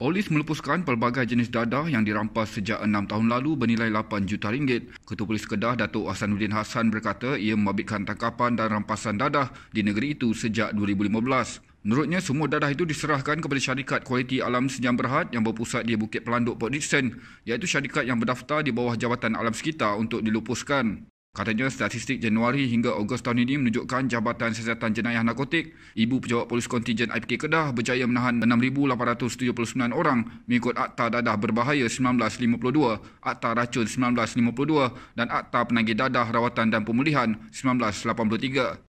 Polis melepaskan pelbagai jenis dadah yang dirampas sejak enam tahun lalu bernilai 8 juta ringgit. Ketua Polis Kedah Datuk Hasanuddin Hasan berkata ia membabitkan tangkapan dan rampasan dadah di negeri itu sejak 2015. Menurutnya, semua dadah itu diserahkan kepada syarikat kualiti alam Senyam Berhad yang berpusat di Bukit Pelanduk Port Dickson iaitu syarikat yang berdaftar di bawah Jabatan Alam Sekitar untuk dilupuskan. Katanya statistik Januari hingga Ogos tahun ini menunjukkan Jabatan Siasatan Jenayah Narkotik, Ibu Pejabat Polis Kontijen IPK Kedah berjaya menahan 6,879 orang mengikut Akta Dadah Berbahaya 1952, Akta Racun 1952 dan Akta Penagih Dadah Rawatan dan Pemulihan 1983.